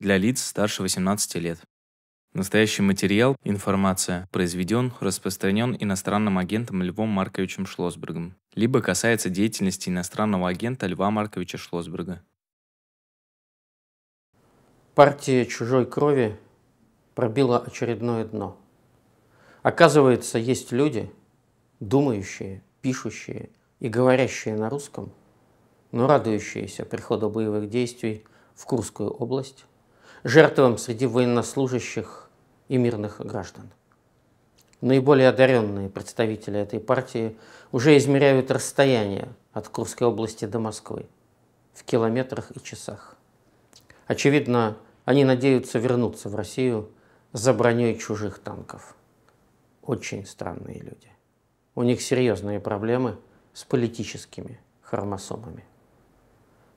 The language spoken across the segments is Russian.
для лиц старше 18 лет. Настоящий материал, информация, произведен, распространен иностранным агентом Львом Марковичем Шлосбергом, либо касается деятельности иностранного агента Льва Марковича Шлосберга. Партия чужой крови пробила очередное дно. Оказывается, есть люди, думающие, пишущие и говорящие на русском, но радующиеся приходу боевых действий в Курскую область, жертвам среди военнослужащих и мирных граждан. Наиболее одаренные представители этой партии уже измеряют расстояние от Курской области до Москвы в километрах и часах. Очевидно, они надеются вернуться в Россию за броней чужих танков. Очень странные люди. У них серьезные проблемы с политическими хромосомами.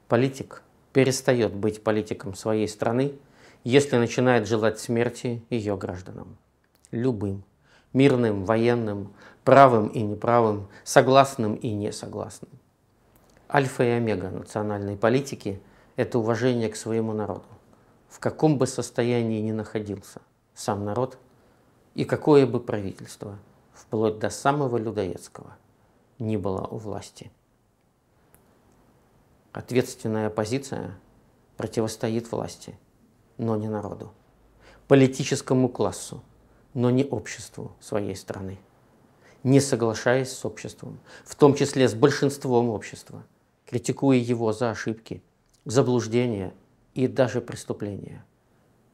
Политик перестает быть политиком своей страны – если начинает желать смерти ее гражданам. Любым. Мирным, военным, правым и неправым, согласным и несогласным. Альфа и омега национальной политики – это уважение к своему народу, в каком бы состоянии ни находился сам народ и какое бы правительство, вплоть до самого людоедского, не было у власти. Ответственная оппозиция противостоит власти – но не народу, политическому классу, но не обществу своей страны, не соглашаясь с обществом, в том числе с большинством общества, критикуя его за ошибки, заблуждения и даже преступления.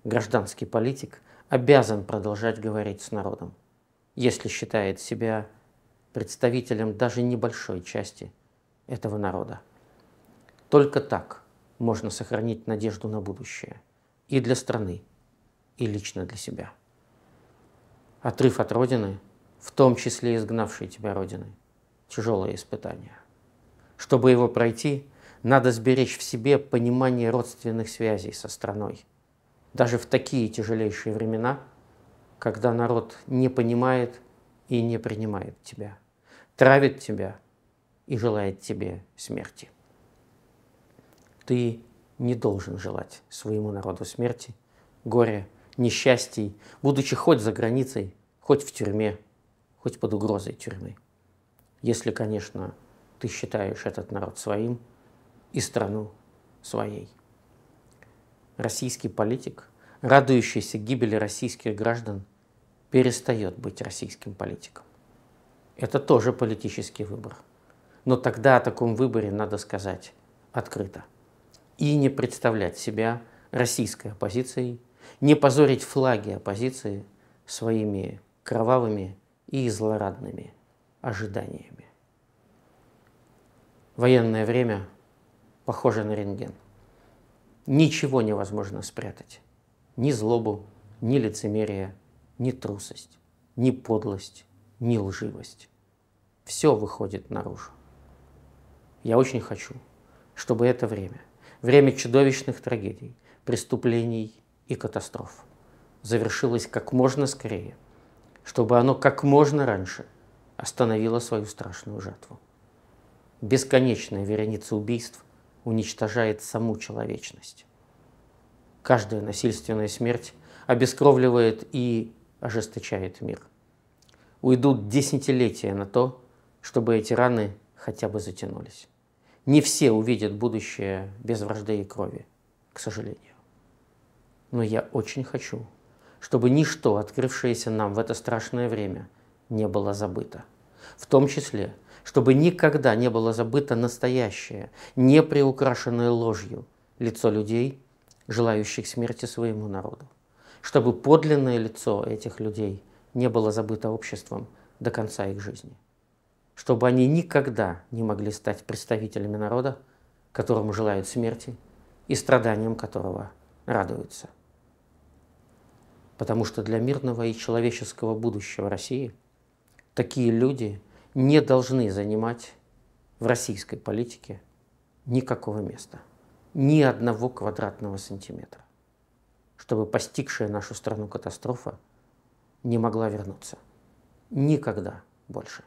Гражданский политик обязан продолжать говорить с народом, если считает себя представителем даже небольшой части этого народа. Только так можно сохранить надежду на будущее – и для страны, и лично для себя. Отрыв от Родины, в том числе изгнавшей тебя Родины, тяжелое испытание. Чтобы его пройти, надо сберечь в себе понимание родственных связей со страной. Даже в такие тяжелейшие времена, когда народ не понимает и не принимает тебя, травит тебя и желает тебе смерти. Ты не должен желать своему народу смерти, горя, несчастий, будучи хоть за границей, хоть в тюрьме, хоть под угрозой тюрьмы. Если, конечно, ты считаешь этот народ своим и страну своей. Российский политик, радующийся гибели российских граждан, перестает быть российским политиком. Это тоже политический выбор. Но тогда о таком выборе надо сказать открыто – и не представлять себя российской оппозицией, не позорить флаги оппозиции своими кровавыми и злорадными ожиданиями. Военное время похоже на рентген. Ничего невозможно спрятать. Ни злобу, ни лицемерие, ни трусость, ни подлость, ни лживость. Все выходит наружу. Я очень хочу, чтобы это время – Время чудовищных трагедий, преступлений и катастроф завершилось как можно скорее, чтобы оно как можно раньше остановило свою страшную жатву. Бесконечная вереница убийств уничтожает саму человечность. Каждая насильственная смерть обескровливает и ожесточает мир. Уйдут десятилетия на то, чтобы эти раны хотя бы затянулись. Не все увидят будущее без вражды и крови, к сожалению. Но я очень хочу, чтобы ничто, открывшееся нам в это страшное время, не было забыто. В том числе, чтобы никогда не было забыто настоящее, не приукрашенное ложью лицо людей, желающих смерти своему народу. Чтобы подлинное лицо этих людей не было забыто обществом до конца их жизни чтобы они никогда не могли стать представителями народа, которому желают смерти и страданиям которого радуются. Потому что для мирного и человеческого будущего России такие люди не должны занимать в российской политике никакого места, ни одного квадратного сантиметра, чтобы постигшая нашу страну катастрофа не могла вернуться. Никогда больше.